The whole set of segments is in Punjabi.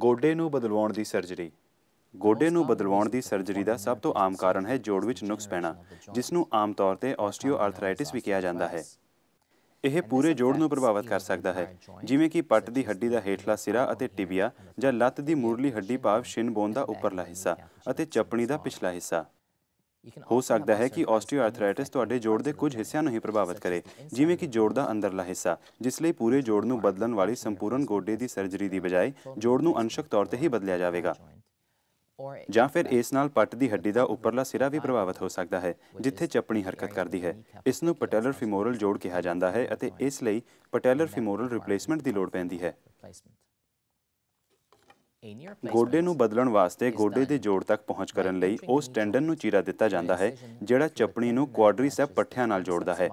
ਗੋਡੇ ਨੂੰ ਬਦਲਵਾਉਣ ਦੀ ਸਰਜਰੀ ਗੋਡੇ ਨੂੰ ਬਦਲਵਾਉਣ ਦੀ ਸਰਜਰੀ ਦਾ ਸਭ ਤੋਂ ਆਮ ਕਾਰਨ ਹੈ ਜੋੜ ਵਿੱਚ ਨੁਕਸ ਪੈਣਾ ਜਿਸ ਨੂੰ ਆਮ ਤੌਰ ਤੇ ਆਸਟੀਓਆਰਥਰਾਈਟਿਸ ਵੀ ਕਿਹਾ ਜਾਂਦਾ ਹੈ ਇਹ ਪੂਰੇ ਜੋੜ ਨੂੰ ਪ੍ਰਭਾਵਿਤ ਕਰ ਸਕਦਾ ਹੈ ਜਿਵੇਂ ਕਿ ਪੱਟ ਦੀ ਹੱਡੀ ਦਾ ਹੇਠਲਾ ਸਿਰਾ ਅਤੇ ਟਿਬੀਆ ਜਾਂ ਲੱਤ ਦੀ ਮੂਰਲੀ ਹੱਡੀ ਭਾਵ ਸ਼ਿਨ ਬੋਨ ਦਾ ਉੱਪਰਲਾ ਹਿੱਸਾ ਅਤੇ ਚੱਪਣੀ ਦਾ ਪਿਛਲਾ ਹਿੱਸਾ ਹੋ ਸਕਦਾ ਹੈ ਕਿ ਆਸਟੀਓਆਰਥਰਾਇਟਿਸ ਤੁਹਾਡੇ ਜੋੜ ਦੇ ਕੁਝ ਹਿੱਸਿਆਂ ਨੂੰ ਹੀ ਪ੍ਰਭਾਵਿਤ ਕਰੇ ਜਿਵੇਂ ਕਿ ਜੋੜ ਦਾ ਅੰਦਰਲਾ ਹਿੱਸਾ ਜਿਸ ਲਈ ਪੂਰੇ ਜੋੜ ਨੂੰ ਬਦਲਣ ਵਾਲੀ ਸੰਪੂਰਨ ਗੋਡੇ ਦੀ ਸਰਜਰੀ ਦੀ ਬਜਾਏ ਜੋੜ ਨੂੰ ਅੰਸ਼ਕ ਤੌਰ ਤੇ ਹੀ ਬਦਲਿਆ ਜਾਵੇਗਾ ਜਾਂ ਫਿਰ ਇਸ ਨਾਲ ਪੱਟ ਦੀ ਹੱਡੀ ਦਾ ਉੱਪਰਲਾ ਸਿਰਾ ਵੀ uh, ਪ੍ਰਭਾਵਿਤ ਹੋ ਸਕਦਾ ਹੈ ਜਿੱਥੇ ਚੱਪਣੀ ਹਰਕਤ ਕਰਦੀ ਹੈ ਇਸ ਨੂੰ ਪਟੈਲਰ ਫੀਮੋਰਲ ਜੋੜ ਕਿਹਾ ਜਾਂਦਾ ਹੈ ਅਤੇ ਇਸ ਲਈ ਪਟੈਲਰ ਫੀਮੋਰਲ ਰਿਪਲੇਸਮੈਂਟ ਦੀ ਲੋੜ ਪੈਂਦੀ ਹੈ ਗੋਡੇ ਨੂੰ ਬਦਲਣ ਵਾਸਤੇ ਗੋਡੇ ਦੇ ਜੋੜ ਤੱਕ ਪਹੁੰਚ ਕਰਨ ਲਈ ਉਸ ਟੈਂਡਨ ਨੂੰ ਚੀਰਾ ਦਿੱਤਾ ਜਾਂਦਾ ਹੈ ਜਿਹੜਾ ਚਪਣੀ ਨੂੰ ਕੁਆਡ੍ਰੀਸੈਪ ਪੱਠਿਆਂ ਨਾਲ ਜੋੜਦਾ ਹੈ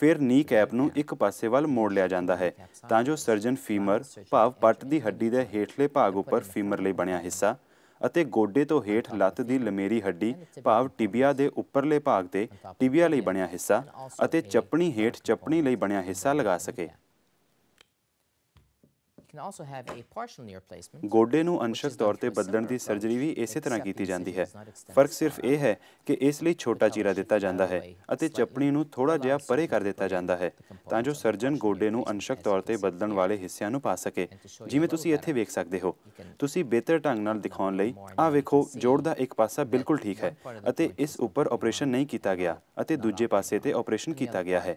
ਫਿਰ ਨੀ ਕੈਪ ਨੂੰ ਇੱਕ ਪਾਸੇ ਵੱਲ ਮੋੜ ਲਿਆ ਜਾਂਦਾ ਹੈ ਤਾਂ ਜੋ ਸਰਜਨ ਫੀਮਰ ਭਾਵ ਪੱਟ ਦੀ ਹੱਡੀ ਦੇ ਹੇਠਲੇ ਭਾਗ ਉੱਪਰ ਫੀਮਰ ਲਈ ਬਣਿਆ ਹਿੱਸਾ ਅਤੇ ਗੋਡੇ ਤੋਂ ਹੇਠ ਲੱਤ ਦੀ ਲਮੇਰੀ ਹੱਡੀ ਭਾਵ ਟਿਬੀਆ ਦੇ ਉੱਪਰਲੇ ਭਾਗ ਤੇ ਟਿਬੀਆ ਲਈ ਬਣਿਆ ਹਿੱਸਾ ਅਤੇ ਚਪਣੀ ਹੇਠ ਚਪਣੀ ਲਈ ਬਣਿਆ ਹਿੱਸਾ ਲਗਾ ਸਕੇ ਗੋਡੇ ਨੂੰ ਅੰਸ਼ਕ ਤੌਰ ਤੇ ਬਦਲਣ ਦੀ ਸਰਜਰੀ ਵੀ ਇਸੇ ਤਰ੍ਹਾਂ ਕੀਤੀ ਜਾਂਦੀ ਹੈ ਫਰਕ ਸਿਰਫ ਇਹ ਹੈ ਕਿ ਇਸ ਲਈ ਛੋਟਾ ਚੀਰਾ ਦਿੱਤਾ ਜਾਂਦਾ ਹੈ ਅਤੇ ਚਪਣੀ ਨੂੰ ਥੋੜਾ ਜਿਹਾ ਪਰੇ ਕਰ ਦਿੱਤਾ ਜਾਂਦਾ ਹੈ ਤਾਂ ਜੋ ਸਰਜਨ ਗੋਡੇ ਨੂੰ ਅੰਸ਼ਕ ਤੌਰ ਤੇ ਬਦਲਣ ਵਾਲੇ ਹਿੱਸਿਆਂ ਨੂੰ ਪਾ ਸਕੇ ਜਿਵੇਂ ਤੁਸੀਂ ਇੱਥੇ ਵੇਖ ਸਕਦੇ ਹੋ ਤੁਸੀਂ ਬਿਹਤਰ ਢੰਗ ਨਾਲ ਦਿਖਾਉਣ ਲਈ ਆ ਵੇਖੋ ਜੋੜ ਦਾ ਇੱਕ ਪਾਸਾ ਬਿਲਕੁਲ ਠੀਕ ਹੈ ਅਤੇ ਇਸ ਉੱਪਰ ਆਪਰੇਸ਼ਨ ਨਹੀਂ ਕੀਤਾ ਗਿਆ ਅਤੇ ਦੂਜੇ ਪਾਸੇ ਤੇ ਆਪਰੇਸ਼ਨ ਕੀਤਾ ਗਿਆ ਹੈ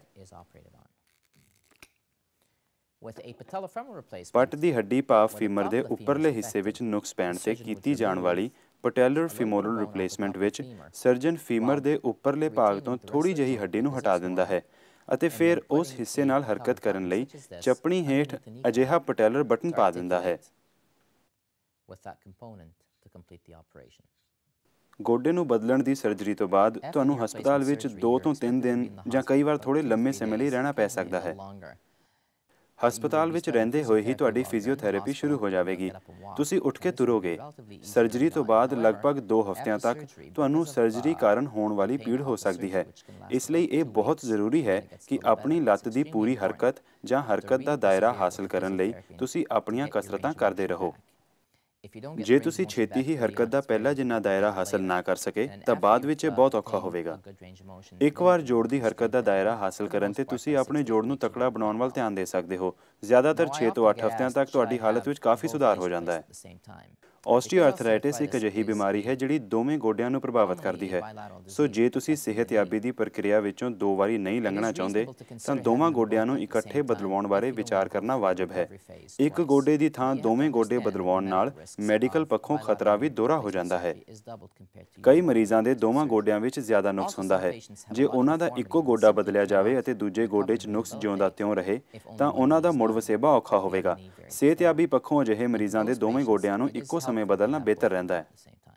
ਪੱਟ ਦੀ ਹੱਡੀ ਪਾ ਫੀਮਰ ਦੇ ਉੱਪਰਲੇ ਹਿੱਸੇ ਵਿੱਚ ਨੁਕਸ ਪੈਣ ਤੇ ਕੀਤੀ ਜਾਣ ਵਾਲੀ ਪਟੈਲਰ ਫੀਮੋਰਲ ਰਿਪਲੇਸਮੈਂਟ ਵਿੱਚ ਸਰਜਨ ਫੀਮਰ ਦੇ ਉੱਪਰਲੇ ਭਾਗ ਤੋਂ ਥੋੜੀ ਜਹੀ ਹੱਡੀ ਨੂੰ ਹਟਾ ਦਿੰਦਾ ਹੈ ਅਤੇ ਫਿਰ ਉਸ ਹਿੱਸੇ ਨਾਲ ਹਰਕਤ ਕਰਨ ਲਈ ਚਪਣੀ ਹੇਠ ਅਜਿਹਾ ਪਟੈਲਰ ਬਟਨ ਪਾ ਦਿੰਦਾ ਹੈ ਗੋਡੇ ਨੂੰ ਬਦਲਣ ਦੀ ਸਰਜਰੀ ਤੋਂ ਬਾਅਦ ਤੁਹਾਨੂੰ ਹਸਪਤਾਲ ਵਿੱਚ 2 ਤੋਂ 3 ਦਿਨ ਜਾਂ ਕਈ ਵਾਰ ਥੋੜੇ ਲੰਮੇ ਸਮੇਂ ਲਈ ਰਹਿਣਾ ਪੈ ਸਕਦਾ ਹੈ ਹਸਪਤਾਲ ਵਿੱਚ ਰਹਿੰਦੇ ਹੋਏ ਹੀ ਤੁਹਾਡੀ ਫਿਜ਼ੀਓਥੈਰੇਪੀ ਸ਼ੁਰੂ ਹੋ ਜਾਵੇਗੀ ਤੁਸੀਂ ਉੱਠ ਕੇ ਤੁਰੋਗੇ ਸਰਜਰੀ ਤੋਂ ਬਾਅਦ ਲਗਭਗ 2 ਹਫ਼ਤਿਆਂ ਤੱਕ ਤੁਹਾਨੂੰ ਸਰਜਰੀ ਕਾਰਨ ਹੋਣ ਵਾਲੀ ਪੀੜ ਹੋ ਸਕਦੀ ਹੈ ਇਸ ਲਈ ਇਹ ਬਹੁਤ ਜ਼ਰੂਰੀ ਹੈ ਕਿ ਆਪਣੀ ਲੱਤ ਦੀ ਪੂਰੀ ਹਰਕਤ ਜਾਂ ਹਰਕਤ ਦਾ ਦਾਇਰਾ ਹਾਸਲ ਕਰਨ ਲਈ ਤੁਸੀਂ ਆਪਣੀਆਂ ਕਸਰਤਾਂ ਕਰਦੇ ਰਹੋ ਜੇ ਤੁਸੀਂ ਛੇਤੀ ਹੀ ਹਰਕਤ ਦਾ ਪਹਿਲਾ ਜਿੰਨਾ ਦਾਇਰਾ ਹਾਸਲ ਨਾ ਕਰ ਸਕੇ ਤਾਂ ਬਾਅਦ ਵਿੱਚ ਇਹ ਬਹੁਤ ਔਖਾ ਹੋਵੇਗਾ ਇੱਕ ਵਾਰ ਜੋੜ ਦੀ ਹਰਕਤ ਦਾ ਦਾਇਰਾ ਹਾਸਲ ਕਰਨ ਤੇ ਤੁਸੀਂ ਆਪਣੇ ਜੋੜ ਨੂੰ ਤਕੜਾ ਬਣਾਉਣ ਵੱਲ ਧਿਆਨ ਦੇ ਸਕਦੇ ਹੋ ਜ਼ਿਆਦਾਤਰ 6 ਤੋਂ 8 ਹਫ਼ਤਿਆਂ ਤੱਕ ਤੁਹਾਡੀ ਹਾਲਤ ਵਿੱਚ ਕਾਫੀ ਸੁਧਾਰ ਹੋ ਜਾਂਦਾ ਹੈ ਆਸਟੀਓਆਰਥਰਾਈਟਿਸ ਇੱਕ ਅਜਿਹੀ ਬਿਮਾਰੀ ਹੈ ਜਿਹੜੀ ਦੋਵੇਂ ਗੋਡਿਆਂ ਨੂੰ ਪ੍ਰਭਾਵਿਤ ਕਰਦੀ ਹੈ ਸੋ ਜੇ ਤੁਸੀਂ ਸਿਹਤਯਾਬੀ ਦੀ ਪ੍ਰਕਿਰਿਆ ਵਿੱਚੋਂ ਦੋ ਵਾਰੀ ਨਹੀਂ ਲੰਘਣਾ ਚਾਹੁੰਦੇ ਤਾਂ ਦੋਵਾਂ ਗੋਡਿਆਂ ਨੂੰ ਇਕੱਠੇ ਬਦਲਵਾਉਣ ਬਾਰੇ ਵਿਚਾਰ ਕਰਨਾ ਵਾਜਬ ਹੈ ਇੱਕ ਗੋਡੇ ਦੀ ਥਾਂ ਦੋਵੇਂ ਗੋਡੇ ਬਦਲਵਾਉਣ ਨਾਲ ਮੈਡੀਕਲ ਪੱਖੋਂ ਖਤਰਾ ਵੀ ਦੋਹਰਾ ਹੋ ਜਾਂਦਾ ਹੈ ਕਈ ਮਰੀਜ਼ਾਂ ਦੇ ਦੋਵਾਂ ਗੋਡਿਆਂ ਵਿੱਚ ਜ਼ਿਆਦਾ ਨੁਕਸ ਹੁੰਦਾ ਹੈ ਜੇ ਉਹਨਾਂ ਦਾ ਇੱਕੋ ਗੋਡਾ ਬਦਲਿਆ ਜਾਵੇ ਅਤੇ ਦੂਜੇ ਗੋਡੇ 'ਚ ਨੁਕਸ ਜਿਉਂਦਾ ਤਿਉਂ ਰਹੇ ਤਾਂ ਉਹਨਾਂ ਦਾ ਮੁੜ ਵਸੇਬਾ ਔਖਾ ਹੋਵੇਗਾ ਸਿਹਤਯਾਬੀ ਪੱਖੋਂ ਅਜਿਹੇ ਮਰੀਜ਼ਾਂ ਦੇ ਦੋਵੇਂ ਗੋਡਿਆਂ ਨੂੰ ਇੱਕੋ ਸਮੇਂ ਬਦਲਣਾ ਬਿਹਤਰ ਰਹਿੰਦਾ ਹੈ